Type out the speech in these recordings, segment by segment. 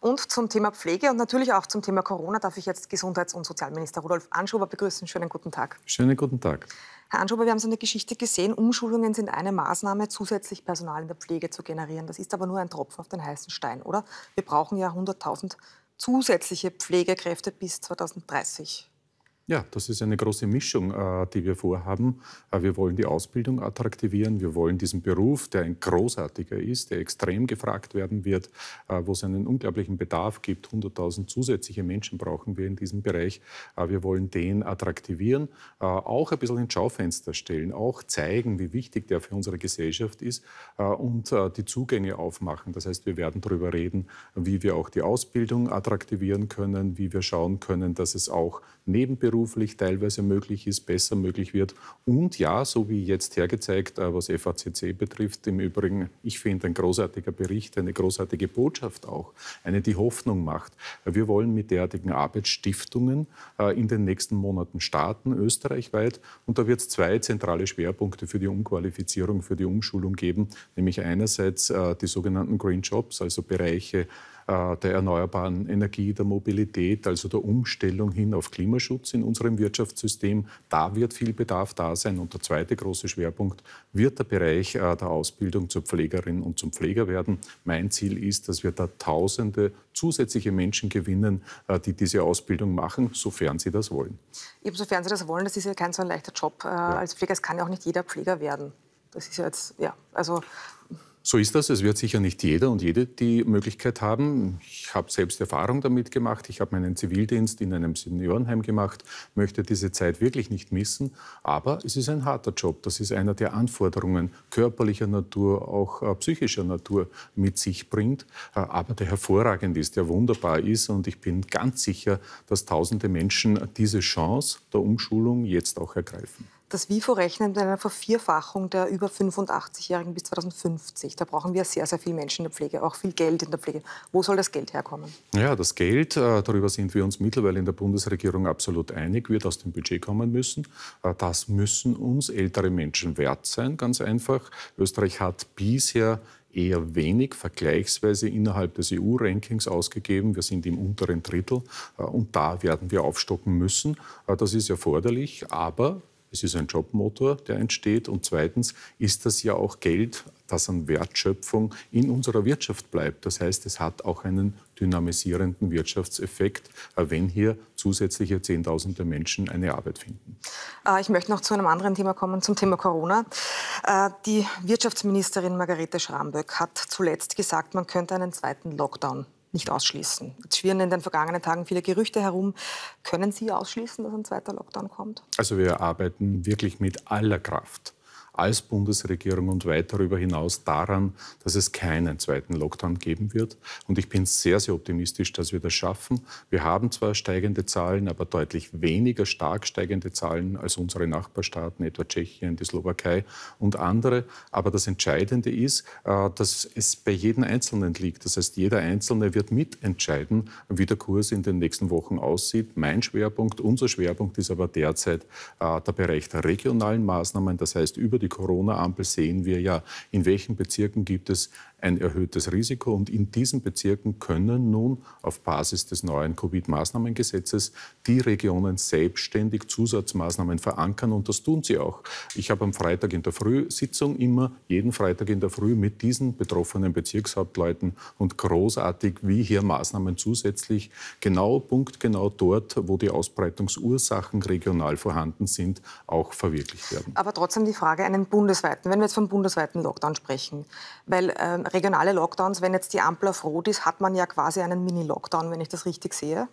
und zum Thema Pflege und natürlich auch zum Thema Corona darf ich jetzt Gesundheits- und Sozialminister Rudolf Anschober begrüßen. Schönen guten Tag. Schönen guten Tag. Herr Anschober, wir haben so eine Geschichte gesehen. Umschulungen sind eine Maßnahme, zusätzlich Personal in der Pflege zu generieren. Das ist aber nur ein Tropfen auf den heißen Stein, oder? Wir brauchen ja 100.000 zusätzliche Pflegekräfte bis 2030. Ja, das ist eine große Mischung, äh, die wir vorhaben. Äh, wir wollen die Ausbildung attraktivieren, wir wollen diesen Beruf, der ein großartiger ist, der extrem gefragt werden wird, äh, wo es einen unglaublichen Bedarf gibt. 100.000 zusätzliche Menschen brauchen wir in diesem Bereich. Wir wollen den attraktivieren, auch ein bisschen ins Schaufenster stellen, auch zeigen, wie wichtig der für unsere Gesellschaft ist und die Zugänge aufmachen. Das heißt, wir werden darüber reden, wie wir auch die Ausbildung attraktivieren können, wie wir schauen können, dass es auch Nebenberufe nebenberuflich teilweise möglich ist, besser möglich wird. Und ja, so wie jetzt hergezeigt, äh, was FACC betrifft, im Übrigen, ich finde, ein großartiger Bericht, eine großartige Botschaft auch, eine, die Hoffnung macht. Wir wollen mit derartigen Arbeitsstiftungen äh, in den nächsten Monaten starten, österreichweit. Und da wird es zwei zentrale Schwerpunkte für die Umqualifizierung, für die Umschulung geben, nämlich einerseits äh, die sogenannten Green Jobs, also Bereiche, äh, der erneuerbaren Energie, der Mobilität, also der Umstellung hin auf Klimaschutz in unserem Wirtschaftssystem. Da wird viel Bedarf da sein. Und der zweite große Schwerpunkt wird der Bereich äh, der Ausbildung zur Pflegerin und zum Pfleger werden. Mein Ziel ist, dass wir da Tausende zusätzliche Menschen gewinnen, äh, die diese Ausbildung machen, sofern sie das wollen. Eben sofern sie das wollen, das ist ja kein so ein leichter Job ja. als Pfleger. Es kann ja auch nicht jeder Pfleger werden. Das ist ja jetzt, ja, also so ist das. Es wird sicher nicht jeder und jede die Möglichkeit haben. Ich habe selbst Erfahrung damit gemacht. Ich habe meinen Zivildienst in einem Seniorenheim gemacht, möchte diese Zeit wirklich nicht missen. Aber es ist ein harter Job. Das ist einer der Anforderungen körperlicher Natur, auch äh, psychischer Natur mit sich bringt. Äh, aber der hervorragend ist, der wunderbar ist. Und ich bin ganz sicher, dass tausende Menschen diese Chance der Umschulung jetzt auch ergreifen. Das WIFO rechnet mit einer Vervierfachung der über 85-Jährigen bis 2050. Da brauchen wir sehr, sehr viele Menschen in der Pflege, auch viel Geld in der Pflege. Wo soll das Geld herkommen? Ja, das Geld, äh, darüber sind wir uns mittlerweile in der Bundesregierung absolut einig, wird aus dem Budget kommen müssen. Äh, das müssen uns ältere Menschen wert sein, ganz einfach. Österreich hat bisher eher wenig vergleichsweise innerhalb des EU-Rankings ausgegeben. Wir sind im unteren Drittel äh, und da werden wir aufstocken müssen. Das ist erforderlich, aber es ist ein Jobmotor, der entsteht. Und zweitens ist das ja auch Geld, das an Wertschöpfung in unserer Wirtschaft bleibt. Das heißt, es hat auch einen dynamisierenden Wirtschaftseffekt, äh, wenn hier zusätzliche Zehntausende Menschen eine Arbeit finden. Ah, ich möchte noch zu einem anderen Thema kommen, zum Thema Corona. Äh, die Wirtschaftsministerin Margarete Schramböck hat zuletzt gesagt, man könnte einen zweiten Lockdown nicht ausschließen. Jetzt schwirren in den vergangenen Tagen viele Gerüchte herum. Können Sie ausschließen, dass ein zweiter Lockdown kommt? Also wir arbeiten wirklich mit aller Kraft als Bundesregierung und weit darüber hinaus daran, dass es keinen zweiten Lockdown geben wird. Und ich bin sehr, sehr optimistisch, dass wir das schaffen. Wir haben zwar steigende Zahlen, aber deutlich weniger stark steigende Zahlen als unsere Nachbarstaaten, etwa Tschechien, die Slowakei und andere. Aber das Entscheidende ist, äh, dass es bei jedem Einzelnen liegt. Das heißt, jeder Einzelne wird mitentscheiden, wie der Kurs in den nächsten Wochen aussieht. Mein Schwerpunkt, unser Schwerpunkt ist aber derzeit äh, der Bereich der regionalen Maßnahmen, das heißt über die die Corona-Ampel sehen wir ja, in welchen Bezirken gibt es ein erhöhtes Risiko. Und in diesen Bezirken können nun auf Basis des neuen Covid-Maßnahmengesetzes die Regionen selbstständig Zusatzmaßnahmen verankern. Und das tun sie auch. Ich habe am Freitag in der Früh Sitzung immer, jeden Freitag in der Früh mit diesen betroffenen Bezirkshauptleuten und großartig, wie hier Maßnahmen zusätzlich genau, punktgenau dort, wo die Ausbreitungsursachen regional vorhanden sind, auch verwirklicht werden. Aber trotzdem die Frage einen bundesweiten, wenn wir jetzt vom bundesweiten Lockdown sprechen, weil äh, regionale Lockdowns, wenn jetzt die Ampel auf Rot ist, hat man ja quasi einen Mini-Lockdown, wenn ich das richtig sehe.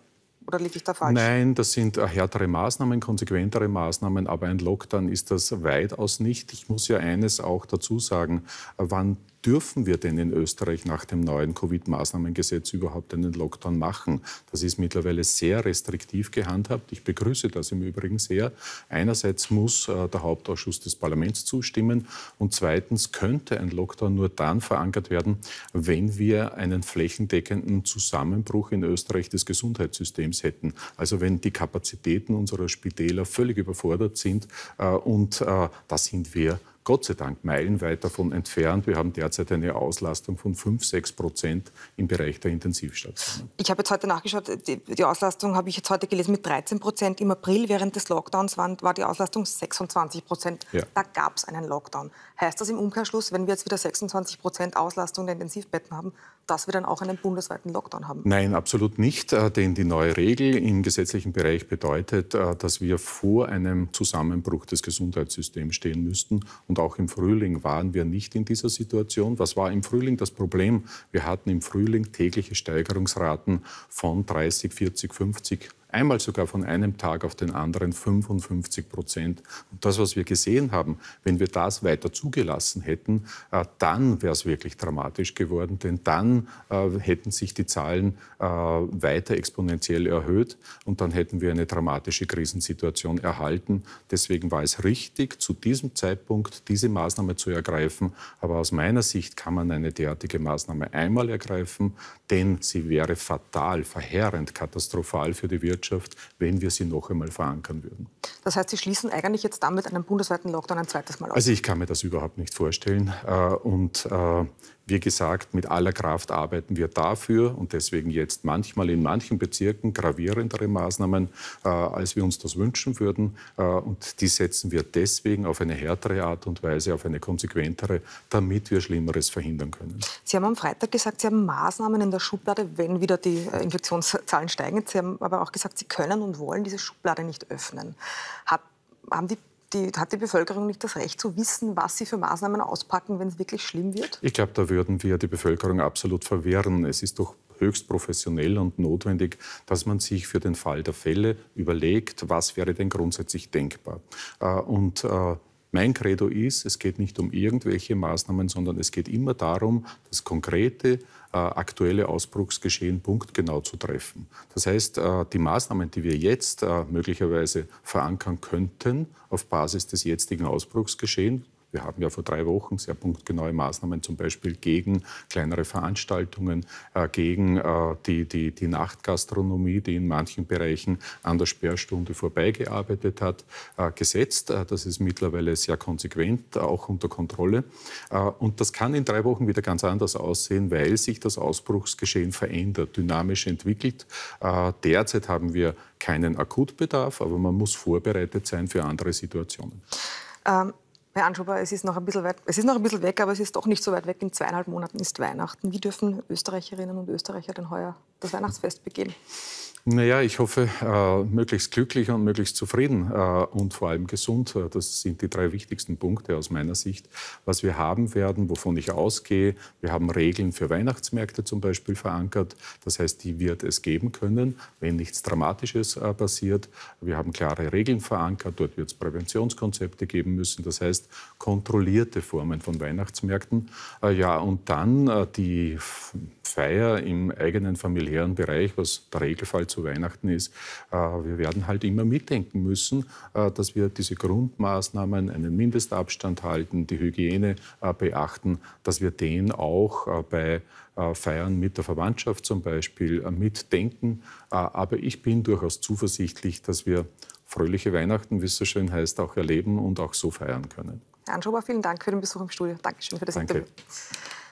Oder liege ich da falsch? Nein, das sind äh, härtere Maßnahmen, konsequentere Maßnahmen, aber ein Lockdown ist das weitaus nicht. Ich muss ja eines auch dazu sagen, äh, wann dürfen wir denn in Österreich nach dem neuen Covid-Maßnahmengesetz überhaupt einen Lockdown machen? Das ist mittlerweile sehr restriktiv gehandhabt. Ich begrüße das im Übrigen sehr. Einerseits muss äh, der Hauptausschuss des Parlaments zustimmen und zweitens könnte ein Lockdown nur dann verankert werden, wenn wir einen flächendeckenden Zusammenbruch in Österreich des Gesundheitssystems hätten. Also wenn die Kapazitäten unserer Spitäler völlig überfordert sind äh, und äh, da sind wir Gott sei Dank meilenweit davon entfernt. Wir haben derzeit eine Auslastung von 5, 6 Prozent im Bereich der Intensivstationen. Ich habe jetzt heute nachgeschaut, die, Auslastung habe ich jetzt heute gelesen mit 13 Prozent. Im April während des Lockdowns waren, war die Auslastung 26 Prozent. Ja. Da gab es einen Lockdown. Heißt das im Umkehrschluss, wenn wir jetzt wieder 26 Prozent Auslastung der Intensivbetten haben, dass wir dann auch einen bundesweiten Lockdown haben? Nein, absolut nicht. Äh, denn die neue Regel im gesetzlichen Bereich bedeutet, äh, dass wir vor einem Zusammenbruch des Gesundheitssystems stehen müssten. Und und auch im Frühling waren wir nicht in dieser Situation. Was war im Frühling das Problem? Wir hatten im Frühling tägliche Steigerungsraten von 30, 40, 50 einmal sogar von einem Tag auf den anderen 55 Prozent. Und das, was wir gesehen haben, wenn wir das weiter zugelassen hätten, äh, dann wäre es wirklich dramatisch geworden, denn dann äh, hätten sich die Zahlen äh, weiter exponentiell erhöht und dann hätten wir eine dramatische Krisensituation erhalten. Deswegen war es richtig, zu diesem Zeitpunkt diese Maßnahme zu ergreifen. Aber aus meiner Sicht kann man eine derartige Maßnahme einmal ergreifen, denn sie wäre fatal, verheerend, katastrophal für die Wirtschaft Wirtschaft, wenn wir sie noch einmal verankern würden. Das heißt, Sie schließen eigentlich jetzt damit einen bundesweiten Lockdown ein zweites Mal aus? Also ich kann mir das überhaupt nicht vorstellen. Äh, und äh, wie gesagt, mit aller Kraft arbeiten wir dafür und deswegen jetzt manchmal in manchen Bezirken gravierendere Maßnahmen, äh, als wir uns das wünschen würden. Äh, und die setzen wir deswegen auf eine härtere Art und Weise, auf eine konsequentere, damit wir Schlimmeres verhindern können. Sie haben am Freitag gesagt, Sie haben Maßnahmen in der Schublade, wenn wieder die äh, Infektionszahlen steigen. Sie haben aber auch gesagt, Sie können und wollen diese Schublade nicht öffnen. Hab, haben die die, hat die Bevölkerung nicht das Recht zu wissen, was sie für Maßnahmen auspacken, wenn es wirklich schlimm wird? Ich glaube, da würden wir die Bevölkerung absolut verwehren. Es ist doch höchst professionell und notwendig, dass man sich für den Fall der Fälle überlegt, was wäre denn grundsätzlich denkbar. Äh, und äh, mein Credo ist, es geht nicht um irgendwelche Maßnahmen, sondern es geht immer darum, das konkrete, äh, aktuelle Ausbruchsgeschehen punktgenau zu treffen. Das heißt, äh, die Maßnahmen, die wir jetzt äh, möglicherweise verankern könnten, auf Basis des jetzigen Ausbruchsgeschehens, wir haben ja vor drei Wochen sehr punktgenaue Maßnahmen zum Beispiel gegen kleinere Veranstaltungen, äh, gegen äh, die, die, die Nachtgastronomie, die in manchen Bereichen an der Sperrstunde vorbeigearbeitet hat, äh, gesetzt. Äh, das ist mittlerweile sehr konsequent, äh, auch unter Kontrolle. Äh, und das kann in drei Wochen wieder ganz anders aussehen, weil sich das Ausbruchsgeschehen verändert, dynamisch entwickelt. derzeit haben wir keinen Akutbedarf, aber man muss vorbereitet sein für andere Situationen. Ähm, Herr Anschuber, es ist, noch ein bisschen weit, es ist noch ein bisschen weg, aber es ist doch nicht so weit weg. In zweieinhalb Monaten ist Weihnachten. Wie dürfen Österreicherinnen und Österreicher denn heuer das Weihnachtsfest begehen? Naja, ich hoffe, äh, möglichst glücklich und möglichst zufrieden äh, und vor allem gesund. Äh, das sind die drei wichtigsten Punkte aus meiner Sicht, was wir haben werden, wovon ich ausgehe. Wir haben Regeln für Weihnachtsmärkte zum Beispiel verankert. Das heißt, die wird es geben können, wenn nichts Dramatisches äh, passiert. Wir haben klare Regeln verankert. Dort wird es Präventionskonzepte geben müssen. Das heißt, kontrollierte Formen von Weihnachtsmärkten. Äh, ja, und dann äh, die Feier im eigenen familiären Bereich, was der Regelfall zu zu Weihnachten ist. Äh, wir werden halt immer mitdenken müssen, äh, dass wir diese Grundmaßnahmen, einen Mindestabstand halten, die Hygiene äh, beachten, dass wir den auch bei Feiern mit der Verwandtschaft zum Beispiel mitdenken. Aber ich bin durchaus zuversichtlich, dass wir fröhliche Weihnachten, wie es so schön heißt, auch erleben und auch so feiern können. Herr Anschober, vielen Dank für den Besuch im Studio. Dankeschön für das Danke. Interview.